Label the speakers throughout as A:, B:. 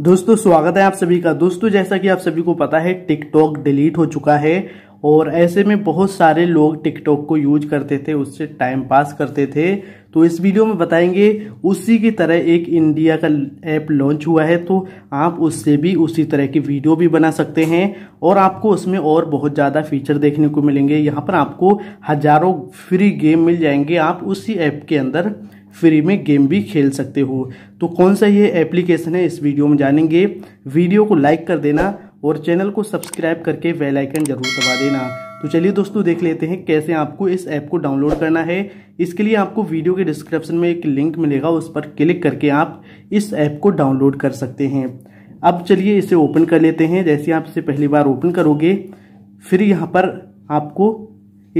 A: दोस्तों स्वागत है आप सभी का दोस्तों जैसा कि आप सभी को पता है टिकटॉक डिलीट हो चुका है और ऐसे में बहुत सारे लोग टिकटॉक को यूज करते थे उससे टाइम पास करते थे तो इस वीडियो में बताएंगे उसी की तरह एक इंडिया का ऐप लॉन्च हुआ है तो आप उससे भी उसी तरह की वीडियो भी बना सकते हैं और आपको उसमें और बहुत ज़्यादा फीचर देखने को मिलेंगे यहाँ पर आपको हज़ारों फ्री गेम मिल जाएंगे आप उसी ऐप के अंदर फ्री में गेम भी खेल सकते हो तो कौन सा ये एप्लीकेशन है इस वीडियो में जानेंगे वीडियो को लाइक कर देना और चैनल को सब्सक्राइब करके बेल आइकन जरूर दबा देना तो चलिए दोस्तों देख लेते हैं कैसे आपको इस ऐप को डाउनलोड करना है इसके लिए आपको वीडियो के डिस्क्रिप्शन में एक लिंक मिलेगा उस पर क्लिक करके आप इस ऐप को डाउनलोड कर सकते हैं अब चलिए इसे ओपन कर लेते हैं जैसे आप इसे पहली बार ओपन करोगे फिर यहाँ पर आपको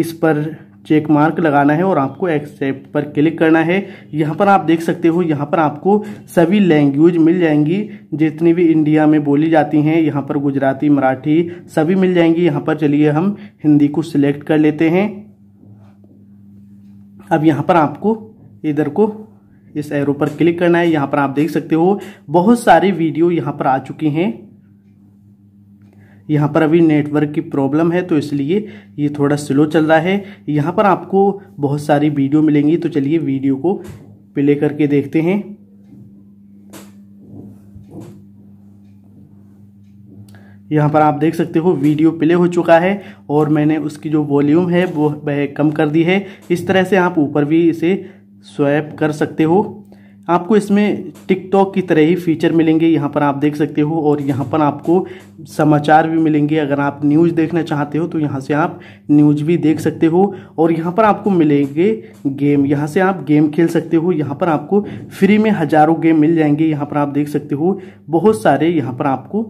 A: इस पर चेक मार्क लगाना है और आपको एक्सेप्ट पर क्लिक करना है यहाँ पर आप देख सकते हो यहाँ पर आपको सभी लैंग्वेज मिल जाएंगी जितनी भी इंडिया में बोली जाती हैं यहाँ पर गुजराती मराठी सभी मिल जाएंगी यहाँ पर चलिए हम हिंदी को सिलेक्ट कर लेते हैं अब यहाँ पर आपको इधर को इस एरो पर क्लिक करना है यहाँ पर आप देख सकते हो बहुत सारे वीडियो यहाँ पर आ चुकी हैं यहाँ पर अभी नेटवर्क की प्रॉब्लम है तो इसलिए ये थोड़ा स्लो चल रहा है यहाँ पर आपको बहुत सारी वीडियो मिलेंगी तो चलिए वीडियो को प्ले करके देखते हैं यहाँ पर आप देख सकते हो वीडियो प्ले हो चुका है और मैंने उसकी जो वॉल्यूम है वो कम कर दी है इस तरह से आप ऊपर भी इसे स्वैप कर सकते हो आपको इसमें टिकटॉक की तरह ही फीचर मिलेंगे यहाँ पर आप देख सकते हो और यहाँ पर आपको समाचार भी मिलेंगे अगर आप न्यूज़ देखना चाहते हो तो यहाँ से आप न्यूज़ भी देख सकते हो और यहाँ पर आपको मिलेंगे गेम यहाँ से आप गेम खेल सकते हो यहाँ पर आपको फ्री में हज़ारों गेम मिल जाएंगे यहाँ पर आप देख सकते हो बहुत सारे यहाँ पर आपको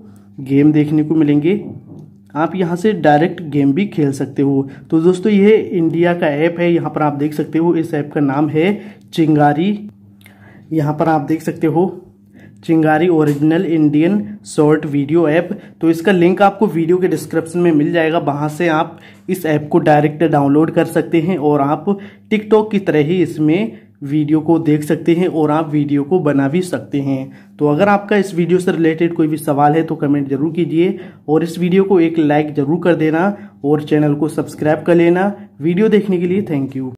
A: गेम देखने को मिलेंगे आप यहाँ से डायरेक्ट गेम भी खेल सकते हो तो दोस्तों ये इंडिया का ऐप है यहाँ पर आप देख सकते हो इस ऐप का नाम है चिंगारी यहाँ पर आप देख सकते हो Chingari original Indian short video app तो इसका लिंक आपको वीडियो के डिस्क्रिप्शन में मिल जाएगा वहाँ से आप इस ऐप को डायरेक्ट डाउनलोड कर सकते हैं और आप टिकटॉक की तरह ही इसमें वीडियो को देख सकते हैं और आप वीडियो को बना भी सकते हैं तो अगर आपका इस वीडियो से रिलेटेड कोई भी सवाल है तो कमेंट जरूर कीजिए और इस वीडियो को एक लाइक जरूर कर देना और चैनल को सब्सक्राइब कर लेना वीडियो देखने के लिए थैंक यू